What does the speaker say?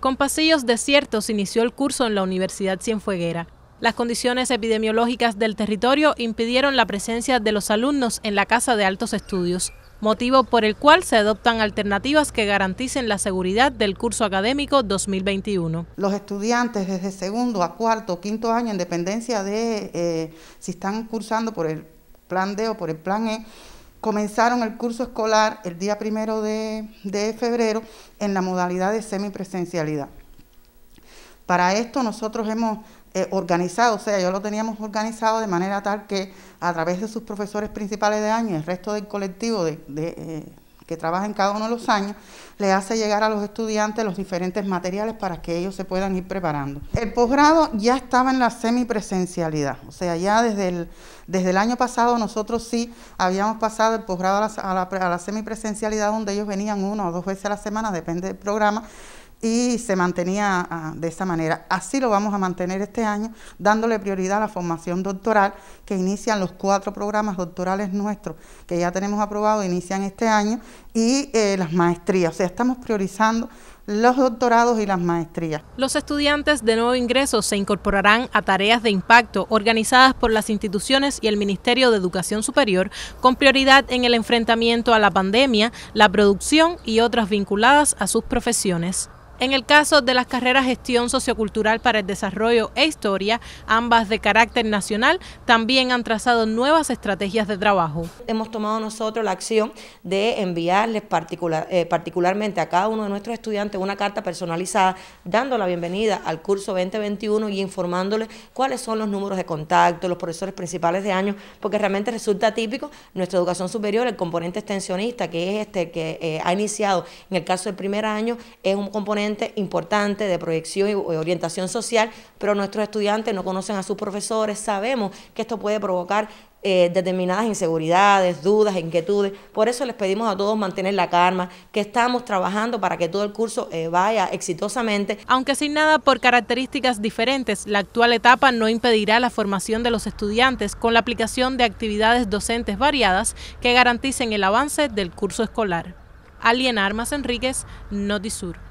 Con pasillos desiertos inició el curso en la Universidad Cienfueguera. Las condiciones epidemiológicas del territorio impidieron la presencia de los alumnos en la Casa de Altos Estudios, motivo por el cual se adoptan alternativas que garanticen la seguridad del curso académico 2021. Los estudiantes desde segundo a cuarto, o quinto año, en dependencia de eh, si están cursando por el plan D o por el plan E, comenzaron el curso escolar el día primero de, febrero en la modalidad de semipresencialidad. Para esto nosotros hemos eh, organizado, o sea, yo lo teníamos organizado de manera tal que a través de sus profesores principales de año y el resto del colectivo de, eh, que trabaja en cada uno de los años, le hace llegar a los estudiantes los diferentes materiales para que ellos se puedan ir preparando. El posgrado ya estaba en la semipresencialidad, o sea, ya desde el, desde el año pasado nosotros sí habíamos pasado el posgrado a la, a la semipresencialidad, donde ellos venían una o dos veces a la semana, depende del programa, y se mantenía ah, de esa manera. Así lo vamos a mantener este año, dándole prioridad a la formación doctoral, que inician los cuatro programas doctorales nuestros que ya tenemos aprobados, inician este año, y eh, las maestrías. O sea, estamos priorizando los doctorados y las maestrías. Los estudiantes de nuevo ingreso se incorporarán a tareas de impacto organizadas por las instituciones y el Ministerio de Educación Superior con prioridad en el enfrentamiento a la pandemia, la producción y otras vinculadas a sus profesiones. En el caso de las carreras Gestión Sociocultural para el Desarrollo e Historia, ambas de carácter nacional, también han trazado nuevas estrategias de trabajo. Hemos tomado nosotros la acción de enviarles eh, particularmente a cada uno de nuestros estudiantes una carta personalizada dando la bienvenida al curso 2021 y informándoles cuáles son los números de contacto, los profesores principales de año, porque realmente resulta típico nuestra educación superior, el componente extensionista que es este que eh, ha iniciado en el caso del primer año, es un componente importante de proyección y orientación social, pero nuestros estudiantes no conocen a sus profesores, sabemos que esto puede provocar eh, determinadas inseguridades, dudas, inquietudes. Por eso les pedimos a todos mantener la calma, que estamos trabajando para que todo el curso eh, vaya exitosamente. Aunque sin nada por características diferentes, la actual etapa no impedirá la formación de los estudiantes con la aplicación de actividades docentes variadas que garanticen el avance del curso escolar. Alien Armas Enríquez, Notisur.